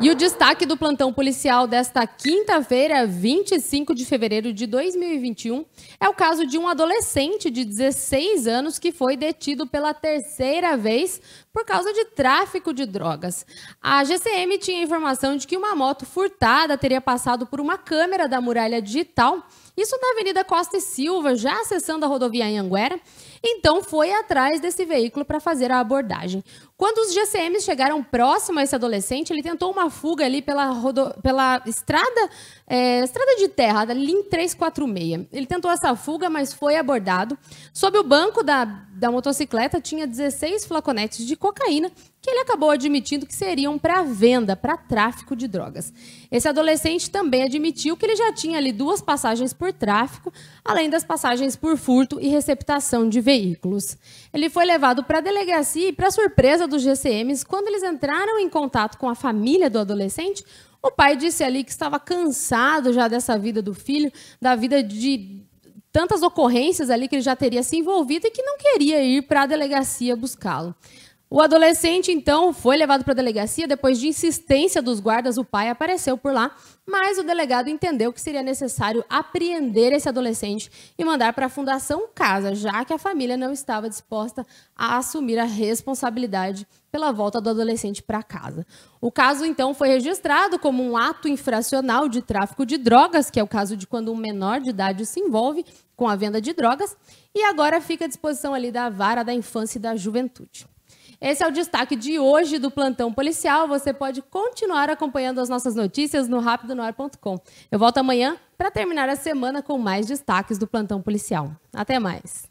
E o destaque do plantão policial desta quinta-feira, 25 de fevereiro de 2021, é o caso de um adolescente de 16 anos que foi detido pela terceira vez por causa de tráfico de drogas. A GCM tinha informação de que uma moto furtada teria passado por uma câmera da muralha digital isso na Avenida Costa e Silva, já acessando a rodovia Anhanguera. Então foi atrás desse veículo para fazer a abordagem. Quando os GCMs chegaram próximo a esse adolescente, ele tentou uma fuga ali pela, rodo... pela estrada, é, estrada de terra, da LIM 346. Ele tentou essa fuga, mas foi abordado. Sob o banco da, da motocicleta tinha 16 flaconetes de cocaína que ele acabou admitindo que seriam para venda, para tráfico de drogas. Esse adolescente também admitiu que ele já tinha ali duas passagens por por tráfico, além das passagens por furto e receptação de veículos. Ele foi levado para a delegacia e, para surpresa dos GCMs, quando eles entraram em contato com a família do adolescente, o pai disse ali que estava cansado já dessa vida do filho, da vida de tantas ocorrências ali que ele já teria se envolvido e que não queria ir para a delegacia buscá-lo. O adolescente, então, foi levado para a delegacia. Depois de insistência dos guardas, o pai apareceu por lá, mas o delegado entendeu que seria necessário apreender esse adolescente e mandar para a Fundação Casa, já que a família não estava disposta a assumir a responsabilidade pela volta do adolescente para casa. O caso, então, foi registrado como um ato infracional de tráfico de drogas, que é o caso de quando um menor de idade se envolve com a venda de drogas, e agora fica à disposição ali da vara da infância e da juventude. Esse é o destaque de hoje do Plantão Policial. Você pode continuar acompanhando as nossas notícias no rapidonoar.com. Eu volto amanhã para terminar a semana com mais destaques do Plantão Policial. Até mais.